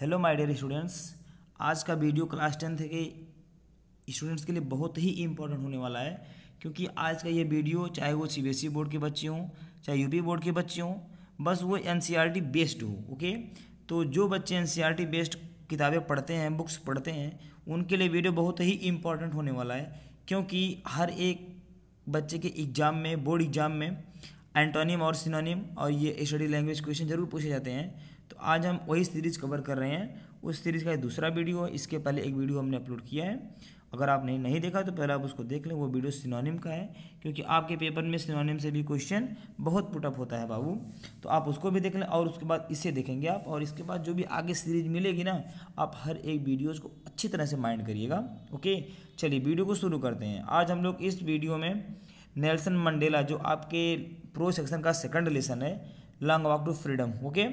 hello my dear students आज का video class tenth के स्टूडेंट्स के लिए बहुत ही इम्पोर्टेंट होने वाला है क्योंकि आज का ये वीडियो चाहे वो सी बोर्ड e के बच्चे हों चाहे यूपी बोर्ड के बच्चे हों बस वो एन बेस्ड e हो ओके तो जो बच्चे एन बेस्ड e किताबें पढ़ते हैं बुक्स पढ़ते हैं उनके लिए वीडियो बहुत ही इम्पोर्टेंट होने वाला है क्योंकि हर एक बच्चे के एग्ज़ाम में बोर्ड एग्ज़ाम में एंटोनियम और सिनोनियम और ये स्टडी लैंग्वेज क्वेश्चन ज़रूर पूछे जाते हैं तो आज हम वही सीरीज़ कवर कर रहे हैं उस सीरीज़ का दूसरा वीडियो है इसके पहले एक वीडियो हमने अपलोड किया है अगर आपने नहीं देखा तो पहले आप उसको देख लें वो वीडियो सिनोनिम का है क्योंकि आपके पेपर में सिनोनिम से भी क्वेश्चन बहुत पुटअप होता है बाबू तो आप उसको भी देख लें और उसके बाद इसे देखेंगे आप और इसके बाद जो भी आगे सीरीज मिलेगी ना आप हर एक वीडियोज़ को अच्छी तरह से माइंड करिएगा ओके चलिए वीडियो को शुरू करते हैं आज हम लोग इस वीडियो में नेल्सन मंडेला जो आपके प्रो सेक्शन का सेकंड लेसन है long walk to freedom okay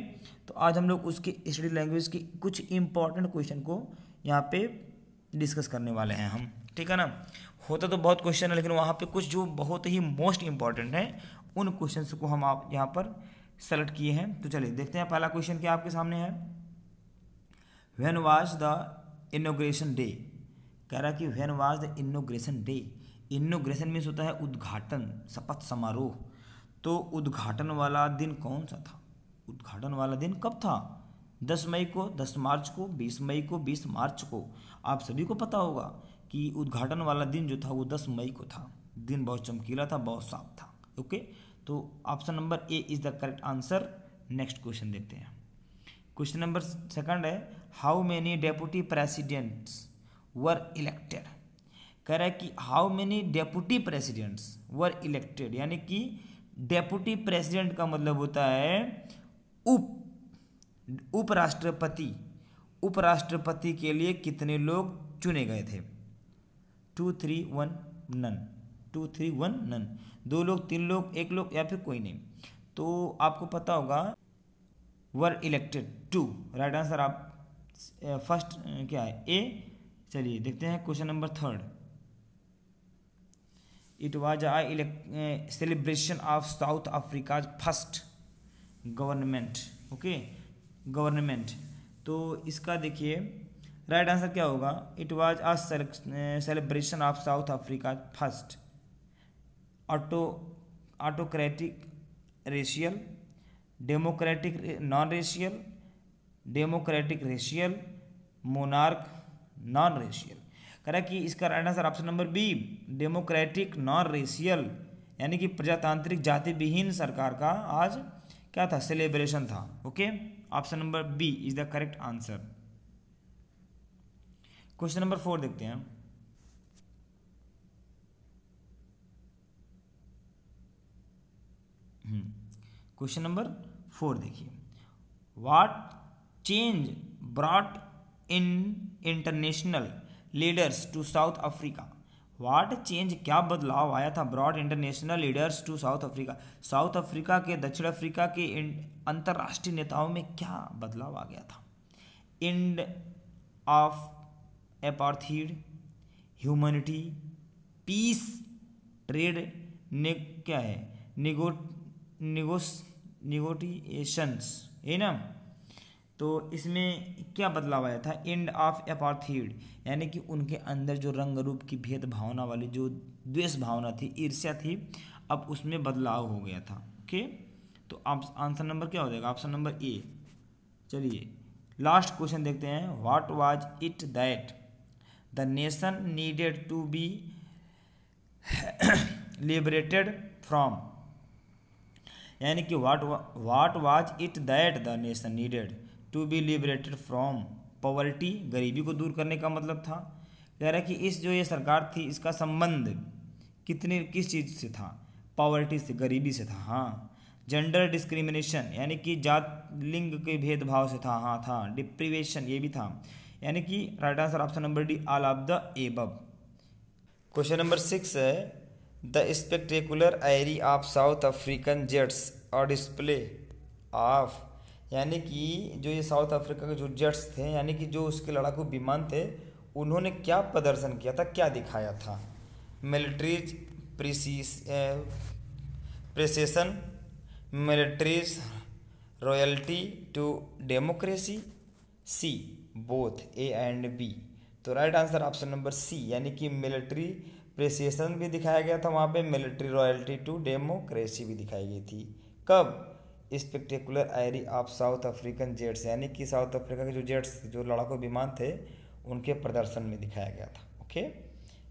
तो आज हम लोग उसके स्टडी लैंग्वेज की कुछ इंपॉर्टेंट क्वेश्चन को यहाँ पे डिस्कस करने वाले हैं हम ठीक है ना होता तो बहुत क्वेश्चन है लेकिन वहाँ पे कुछ जो बहुत ही मोस्ट इम्पॉर्टेंट हैं उन क्वेश्चन को हम आप यहाँ पर सेलेक्ट किए हैं तो चलिए देखते हैं पहला क्वेश्चन क्या आपके सामने है when was the inauguration day कह रहा कि when was the inauguration day inauguration means होता है उद्घाटन शपथ समारोह तो उद्घाटन वाला दिन कौन सा था उद्घाटन वाला दिन कब था दस मई को दस मार्च को बीस मई को बीस मार्च को आप सभी को पता होगा कि उद्घाटन वाला दिन जो था वो दस मई को था दिन बहुत चमकीला था बहुत साफ था ओके तो option number A is the correct answer next question देखते हैं क्वेश्चन नंबर सेकंड है how many deputy presidents were elected कह रहा है कि how many deputy presidents were elected यानी कि डेपुटी प्रेसिडेंट का मतलब होता है उप उपराष्ट्रपति उपराष्ट्रपति के लिए कितने लोग चुने गए थे two three one none two three one none दो लोग तीन लोग एक लोग या फिर कोई नहीं तो आपको पता होगा were elected two right answer आप फर्स्ट uh, uh, क्या है ए चलिए देखते हैं question number third it was a of South of first government okay government तो इसका देखिए राइट आंसर क्या होगा it was a celebration of South Africa first auto autocratic racial democratic non racial democratic racial monarch non racial correct कि इसका right answer option number B democratic non racial यानी कि प्रजातांत्रिक जाति विहीन सरकार का आज क्या था सेलिब्रेशन था okay option number B is the correct answer question number four देखते हैं क्वेश्चन नंबर फोर देखिए what change brought in international leaders to South Africa what change क्या बदलाव आया था brought international leaders to South Africa South Africa के दक्षिण Africa के अंतर्राष्ट्रीय नेताओं में क्या बदलाव आ गया था end of apartheid humanity peace trade ने क्या है निगो निगोस निगोटिएशंस है ना तो इसमें क्या बदलाव आया था एंड ऑफ एपार्थीड यानी कि उनके अंदर जो रंग रूप की भेद भावना वाली जो द्वेष भावना थी ईर्ष्या थी अब उसमें बदलाव हो गया था ओके तो आप आंसर नंबर क्या हो जाएगा ऑप्शन नंबर ए चलिए लास्ट क्वेश्चन देखते हैं what was it that the nation needed to be liberated from यानी कि what what was it that the nation needed to be liberated from poverty गरीबी को दूर करने का मतलब था कह रहा है कि इस जो ये सरकार थी इसका संबंध कितने किस चीज़ से था पॉवर्टी से गरीबी से था हाँ जेंडर डिस्क्रिमिनेशन यानी कि जात लिंग के भेदभाव से था हाँ था डिप्रिवेशन ये भी था यानी कि right answer option number D all of the above question number six है the spectacular array of South African jets और डिस्प्ले ऑफ यानी कि जो ये साउथ अफ्रीका के जो जेट्स थे यानी कि जो उसके लड़ाकू विमान थे उन्होंने क्या प्रदर्शन किया था क्या दिखाया था military's precision military's loyalty to democracy C both A and B तो right answer option number C यानी कि मिलिट्री प्रेसेशन भी दिखाया गया था वहाँ पे मिलिट्री रॉयल्टी टू डेमोक्रेसी भी दिखाई गई थी कब spectacular array of South African jets यानी कि साउथ अफ्रीका के जो जेट्स जो लड़ाकू विमान थे उनके प्रदर्शन में दिखाया गया था ओके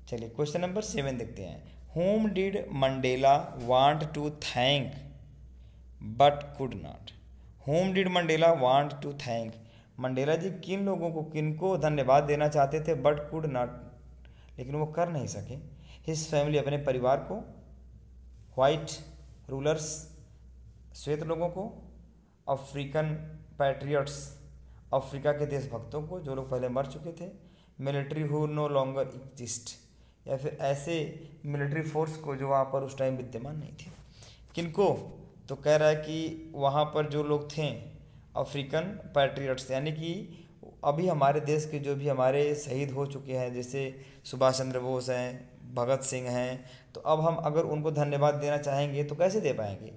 चलिए क्वेश्चन नंबर सेवन देखते हैं whom did Mandela want to thank but could not whom did Mandela want to thank Mandela ji किन लोगों को किन को धन्यवाद देना चाहते थे बट कुड नॉट लेकिन वो कर नहीं सके हिज फैमिली अपने परिवार को वाइट रूलर्स श्वेत लोगों को अफ्रीकन पैट्रियट्स अफ्रीका के देशभक्तों को जो लोग पहले मर चुके थे military who no longer exist या फिर ऐसे मिलिट्री फोर्स को जो वहाँ पर उस टाइम विद्यमान नहीं थे किनको तो कह रहा है कि वहाँ पर जो लोग थे अफ्रीकन पैट्रियट्स यानी कि अभी हमारे देश के जो भी हमारे शहीद हो चुके हैं जैसे सुभाष चंद्र बोस हैं भगत सिंह हैं तो अब हम अगर उनको धन्यवाद देना चाहेंगे तो कैसे दे पाएंगे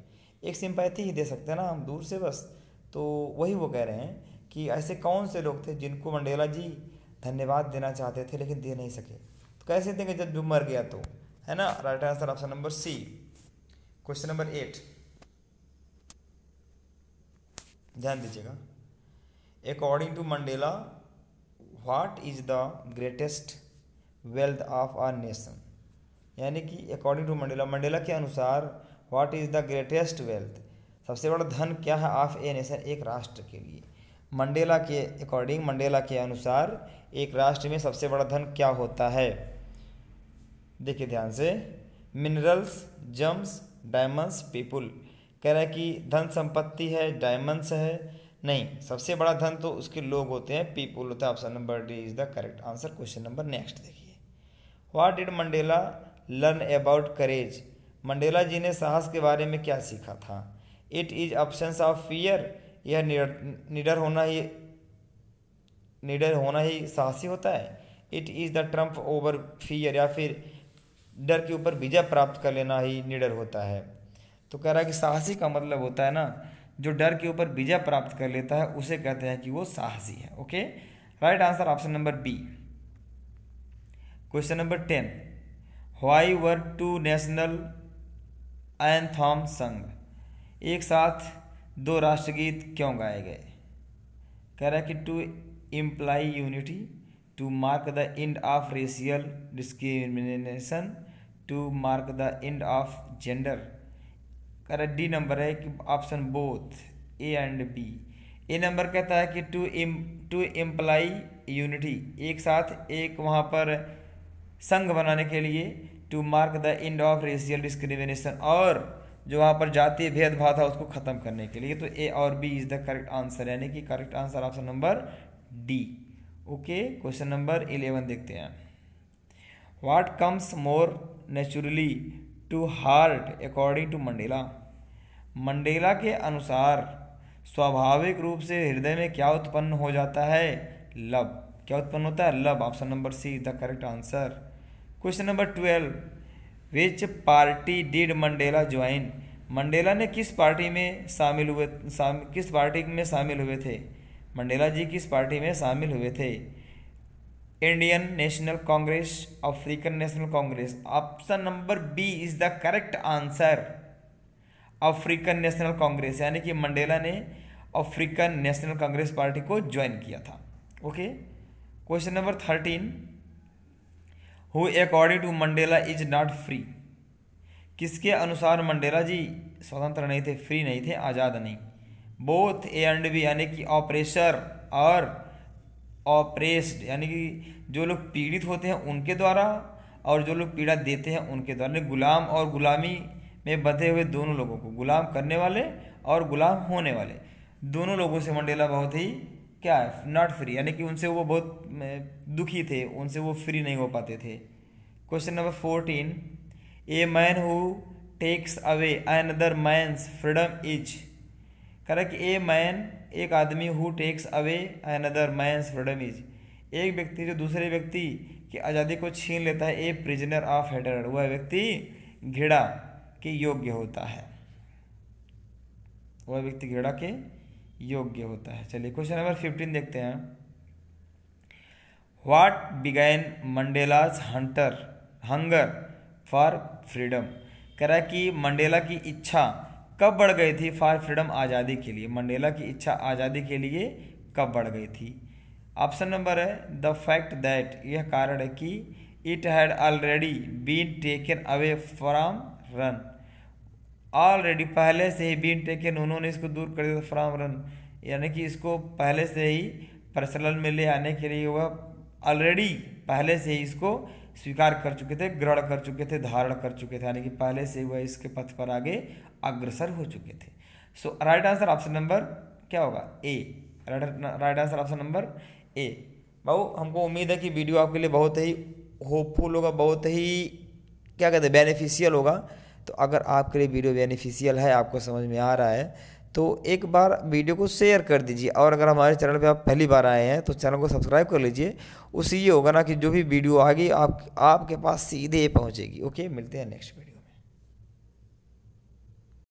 एक सिंपैथी ही दे सकते हैं ना हम दूर से बस तो वही वो कह रहे हैं कि ऐसे कौन से लोग थे जिनको मंडेला जी धन्यवाद देना चाहते थे लेकिन दे नहीं सके तो कैसे देंगे जब जो मर गया तो है ना right answer option number C question number eight ध्यान दीजिएगा according to Mandela what is the greatest wealth of our nation यानी कि अकॉर्डिंग टू मंडेला मंडेला के अनुसार what is the greatest wealth सबसे बड़ा धन क्या है ऑफ ए नेशन एक राष्ट्र के लिए मंडेला के अकॉर्डिंग मंडेला के अनुसार एक राष्ट्र में सबसे बड़ा धन क्या होता है देखिए ध्यान से मिनरल्स जम्स डायमंड्स पीपुल कह रहा है कि धन संपत्ति है डायमंड्स है नहीं सबसे बड़ा धन तो उसके लोग होते हैं पीपुल होता है option number D is the correct answer question number next देखिए what did Mandela learn about courage Mandela ji ने साहस के बारे में क्या सीखा था it is absence of fear यह निडर होना ही निडर होना ही साहसी होता है it is the triumph over fear या फिर डर के ऊपर विजय प्राप्त कर लेना ही निडर होता है तो कह रहा है कि साहसी का मतलब होता है ना जो डर के ऊपर विजय प्राप्त कर लेता है उसे कहते हैं कि वो साहसी है okay right answer option number B question number ten why were two national आयन संघ एक साथ दो राष्ट्रगीत क्यों गाए गए कह रहा है कि to imply unity to mark the end of racial discrimination to mark the end of gender कह रहा डी नंबर है कि option both A and B A number कहता है कि टू इम टू इम्प्लाई यूनिटी एक साथ एक वहाँ पर संघ बनाने के लिए to mark the end of racial discrimination और जो वहाँ पर जातीय भेदभाव था उसको ख़त्म करने के लिए तो ए और B is the correct answer यानी कि correct answer option number D okay question number eleven देखते हैं what comes more naturally to heart according to Mandela Mandela के अनुसार स्वाभाविक रूप से हृदय में क्या उत्पन्न हो जाता है लव क्या उत्पन्न होता है love option number C is the correct answer question number twelve which party did Mandela join Mandela ने किस पार्टी में शामिल हुए साम, किस पार्टी में शामिल हुए थे मंडेला जी किस पार्टी में शामिल हुए थे Indian National Congress African National Congress option number B is the correct answer African National Congress यानी कि मंडेला ने अफ्रीकन नेशनल कांग्रेस पार्टी को ज्वाइन किया था okay question number thirteen who according to Mandela is not free किसके अनुसार Mandela जी स्वतंत्र नहीं थे फ्री नहीं थे आज़ाद नहीं बोथ ए एंड बी यानी कि ऑपरेशर और ऑपरेस्ड यानी कि जो लोग पीड़ित होते हैं उनके द्वारा और जो लोग पीड़ा देते हैं उनके द्वारा यानी गुलाम और गुलामी में बंधे हुए दोनों लोगों को गुलाम करने वाले और गुलाम होने वाले दोनों लोगों से मंडेला बहुत ही क्या है नॉट फ्री यानी कि उनसे वो बहुत दुखी थे उनसे वो फ्री नहीं हो पाते थे question number fourteen a man who takes away another man's freedom is correct a man एक आदमी who takes away another man's freedom is एक व्यक्ति जो दूसरे व्यक्ति की आज़ादी को छीन लेता है ए प्रिजनर ऑफ हेटर वह व्यक्ति घृणा के योग्य होता है वह व्यक्ति घृणा के योग्य होता है चलिए क्वेश्चन नंबर फिफ्टीन देखते हैं what began Mandela's hunter hunger for freedom कह रहा है कि मंडेला की इच्छा कब बढ़ गई थी फॉर फ्रीडम आज़ादी के लिए मंडेला की इच्छा आज़ादी के लिए कब बढ़ गई थी ऑप्शन नंबर है द फैक्ट दैट यह कारण है कि it had already been taken away from run already पहले से ही बीन टेकन उन्होंने इसको दूर कर दिया था फ्राम रन यानी कि इसको पहले से ही प्रचलन में ले आने के लिए वह ऑलरेडी पहले से ही इसको स्वीकार कर चुके थे ग्रहण कर चुके थे धारण कर चुके थे यानी कि पहले से वह इसके पथ पर आगे अग्रसर हो चुके थे so right answer option number क्या होगा A right right answer option number A बाबू हमको उम्मीद है कि वीडियो आपके लिए बहुत ही होपफुल होगा बहुत ही क्या कहते हैं बेनिफिशियल होगा तो अगर आपके लिए वीडियो बेनिफिशियल है आपको समझ में आ रहा है तो एक बार वीडियो को शेयर कर दीजिए और अगर हमारे चैनल पे आप पहली बार आए हैं तो चैनल को सब्सक्राइब कर लीजिए उससे ये होगा ना कि जो भी वीडियो आएगी आप आपके पास सीधे पहुँचेगी ओके मिलते हैं नेक्स्ट वीडियो